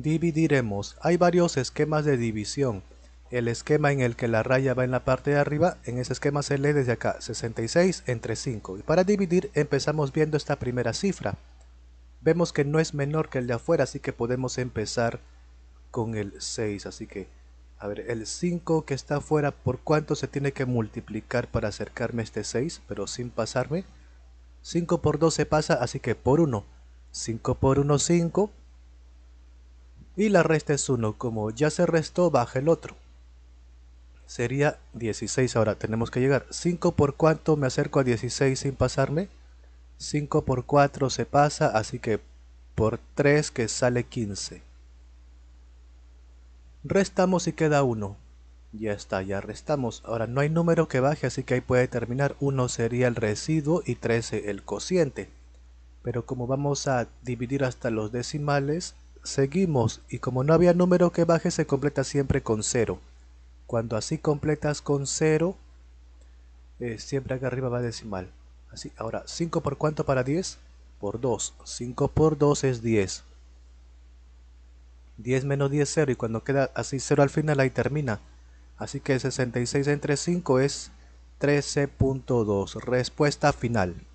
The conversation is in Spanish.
Dividiremos. Hay varios esquemas de división. El esquema en el que la raya va en la parte de arriba, en ese esquema se lee desde acá, 66 entre 5. Y para dividir empezamos viendo esta primera cifra. Vemos que no es menor que el de afuera, así que podemos empezar con el 6. Así que, a ver, el 5 que está afuera, ¿por cuánto se tiene que multiplicar para acercarme a este 6? Pero sin pasarme. 5 por 2 se pasa, así que por 1. 5 por 1, 5 y la resta es 1, como ya se restó, baja el otro. Sería 16 ahora, tenemos que llegar. 5 por cuánto me acerco a 16 sin pasarme. 5 por 4 se pasa, así que por 3 que sale 15. Restamos y queda 1. Ya está, ya restamos. Ahora no hay número que baje, así que ahí puede terminar. 1 sería el residuo y 13 el cociente. Pero como vamos a dividir hasta los decimales, Seguimos y como no había número que baje se completa siempre con 0. Cuando así completas con 0, eh, siempre acá arriba va decimal. Así, ahora, ¿5 por cuánto para 10? Por 2. 5 por 2 es 10. 10 menos 10 es 0 y cuando queda así 0 al final ahí termina. Así que 66 entre 5 es 13.2. Respuesta final.